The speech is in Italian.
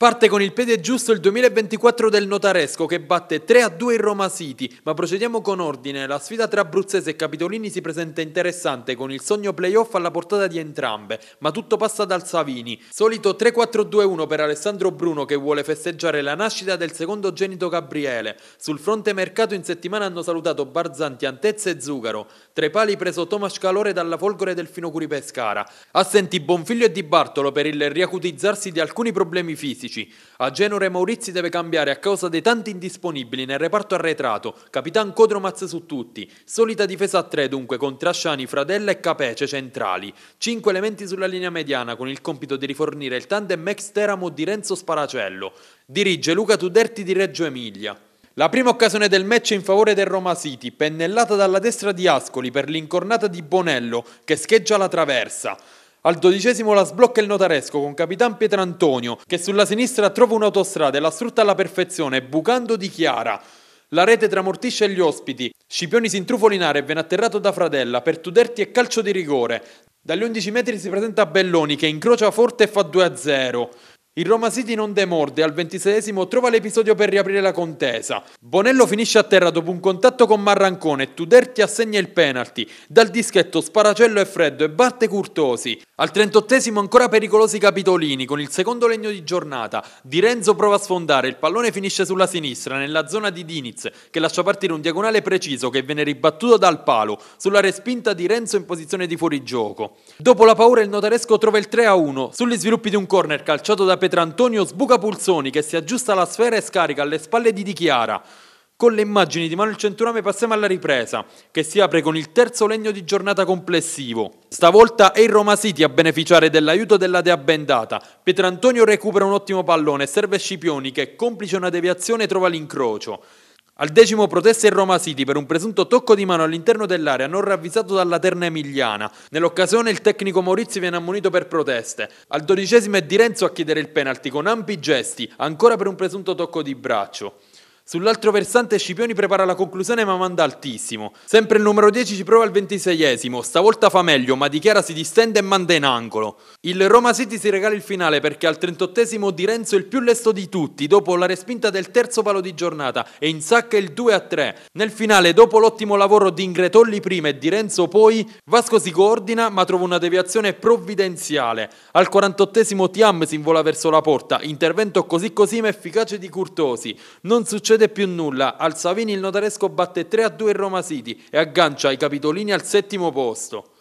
Parte con il piede giusto il 2024 del Notaresco che batte 3 a 2 in Roma City, ma procediamo con ordine. La sfida tra Abruzzese e Capitolini si presenta interessante con il sogno playoff alla portata di entrambe, ma tutto passa dal Savini. Solito 3-4-2-1 per Alessandro Bruno che vuole festeggiare la nascita del secondo genito Gabriele. Sul fronte mercato in settimana hanno salutato Barzanti, Antezza e Zugaro. Tre pali preso Tomas Calore dalla folgore del Finocuri Pescara. Assenti Bonfiglio e Di Bartolo per il riacutizzarsi di alcuni problemi fisici turistici. A Genova Maurizi deve cambiare a causa dei tanti indisponibili nel reparto arretrato, capitan Codromaz su tutti, solita difesa a tre dunque con Trasciani, Fradella e Capece centrali, cinque elementi sulla linea mediana con il compito di rifornire il tandem Max Teramo di Renzo Sparacello. Dirige Luca Tuderti di Reggio Emilia. La prima occasione del match in favore del Roma City, pennellata dalla destra di Ascoli per l'incornata di Bonello che scheggia la traversa. Al dodicesimo la sblocca il notaresco con Capitan Pietrantonio che sulla sinistra trova un'autostrada e la sfrutta alla perfezione bucando di Chiara. La rete tramortisce gli ospiti. Scipioni si intrufola in area e viene atterrato da Fradella per Tuderti e calcio di rigore. Dagli 11 metri si presenta Belloni che incrocia forte e fa 2-0. Il Roma City non demorde, al 26esimo trova l'episodio per riaprire la contesa. Bonello finisce a terra dopo un contatto con Marrancone, Tuderti assegna il penalty, dal dischetto Sparacello è freddo e batte Curtosi. Al 38esimo ancora pericolosi Capitolini con il secondo legno di giornata, Di Renzo prova a sfondare, il pallone finisce sulla sinistra nella zona di Diniz che lascia partire un diagonale preciso che viene ribattuto dal palo sulla respinta di Renzo in posizione di fuorigioco. Dopo la paura il notaresco trova il 3-1 sugli sviluppi di un corner calciato da Petro Pietro Antonio Pulsoni che si aggiusta la sfera e scarica alle spalle di Di Chiara. Con le immagini di Manuel Centurame passiamo alla ripresa, che si apre con il terzo legno di giornata complessivo. Stavolta è il Roma City a beneficiare dell'aiuto della Dea Bendata. Pietrantonio recupera un ottimo pallone e serve Scipioni che, complice una deviazione, trova l'incrocio. Al decimo protesta in Roma City per un presunto tocco di mano all'interno dell'area non ravvisato dalla terna emiliana. Nell'occasione il tecnico Maurizio viene ammonito per proteste. Al dodicesimo è Di Renzo a chiedere il penalty con ampi gesti, ancora per un presunto tocco di braccio. Sull'altro versante Scipioni prepara la conclusione ma manda altissimo. Sempre il numero 10 ci prova al 26esimo, stavolta fa meglio ma dichiara si distende e manda in angolo. Il Roma City si regala il finale perché al 38esimo Di Renzo il più lesto di tutti dopo la respinta del terzo palo di giornata e insacca il 2 a 3. Nel finale dopo l'ottimo lavoro di Ingretolli prima e Di Renzo poi Vasco si coordina ma trova una deviazione provvidenziale. Al 48esimo Tiam si invola verso la porta, intervento così così ma efficace di Curtosi. Non succede succede più nulla, al Savini il notaresco batte 3 a 2 in Roma City e aggancia i capitolini al settimo posto.